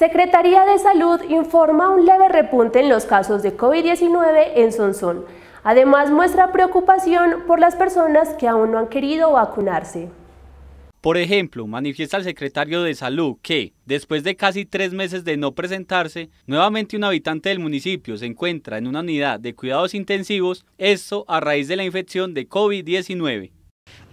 Secretaría de Salud informa un leve repunte en los casos de COVID-19 en Sonsón. Además, muestra preocupación por las personas que aún no han querido vacunarse. Por ejemplo, manifiesta el secretario de Salud que, después de casi tres meses de no presentarse, nuevamente un habitante del municipio se encuentra en una unidad de cuidados intensivos, eso a raíz de la infección de COVID-19.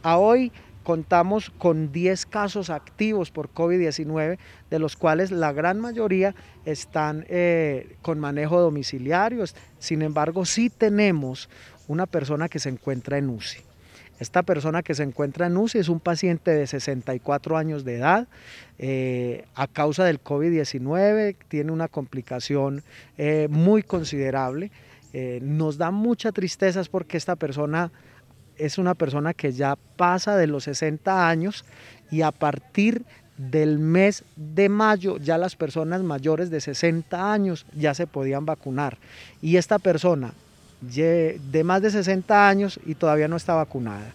A hoy contamos con 10 casos activos por COVID-19, de los cuales la gran mayoría están eh, con manejo domiciliario. Sin embargo, sí tenemos una persona que se encuentra en UCI. Esta persona que se encuentra en UCI es un paciente de 64 años de edad. Eh, a causa del COVID-19 tiene una complicación eh, muy considerable. nos da mucha tristeza porque esta persona es una persona que ya pasa de los 60 años y a partir del mes de mayo ya las personas mayores de 60 años ya se podían vacunar. Y esta persona de más de 60 años y todavía no está vacunada.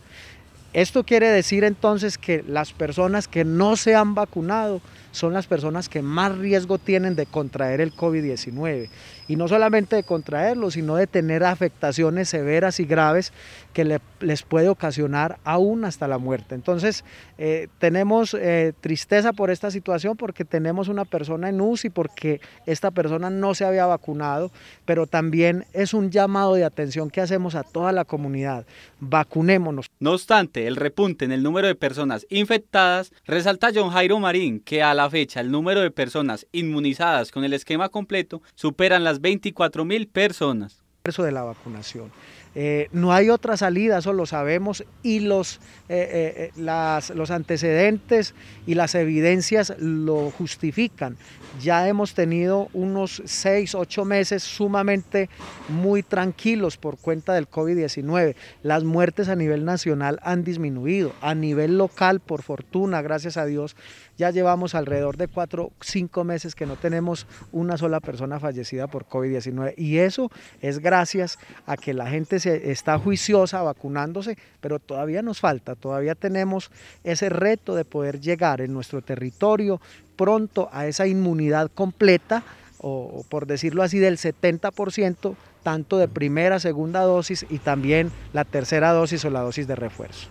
Esto quiere decir entonces que las personas que no se han vacunado son las personas que más riesgo tienen de contraer el COVID-19. Y no solamente de contraerlo, sino de tener afectaciones severas y graves que les puede ocasionar aún hasta la muerte. Entonces, eh, tenemos eh, tristeza por esta situación porque tenemos una persona en UCI, porque esta persona no se había vacunado, pero también es un llamado de atención que hacemos a toda la comunidad. Vacunémonos. No obstante, el repunte en el número de personas infectadas resalta John Jairo Marín, que a la fecha el número de personas inmunizadas con el esquema completo superan las 24.000 mil personas. de la vacunación. Eh, no hay otra salida, eso lo sabemos y los, eh, eh, los antecedentes y las evidencias lo justifican. Ya hemos tenido unos seis, ocho meses sumamente muy tranquilos por cuenta del COVID-19. Las muertes a nivel nacional han disminuido, a nivel local, por fortuna, gracias a Dios, ya llevamos alrededor de cuatro, cinco meses que no tenemos una sola persona fallecida por COVID-19 y eso es gracias a que la gente está juiciosa vacunándose, pero todavía nos falta, todavía tenemos ese reto de poder llegar en nuestro territorio pronto a esa inmunidad completa, o, por decirlo así, del 70%, tanto de primera, segunda dosis y también la tercera dosis o la dosis de refuerzo.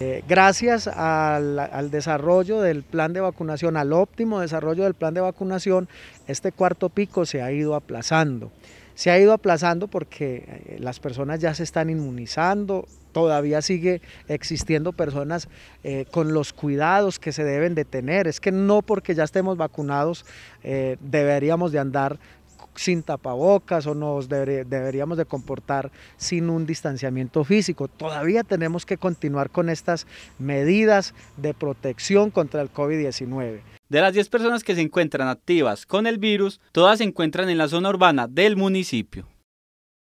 Eh, gracias al, desarrollo del plan de vacunación, al óptimo desarrollo del plan de vacunación, este cuarto pico se ha ido aplazando se ha ido aplazando porque eh, las personas ya se están inmunizando, todavía sigue existiendo personas eh, con los cuidados que se deben de tener. Es que no porque ya estemos vacunados eh, deberíamos de andar sin tapabocas o nos deberíamos de comportar sin un distanciamiento físico. Todavía tenemos que continuar con estas medidas de protección contra el COVID-19. De las 10 personas que se encuentran activas con el virus, todas se encuentran en la zona urbana del municipio.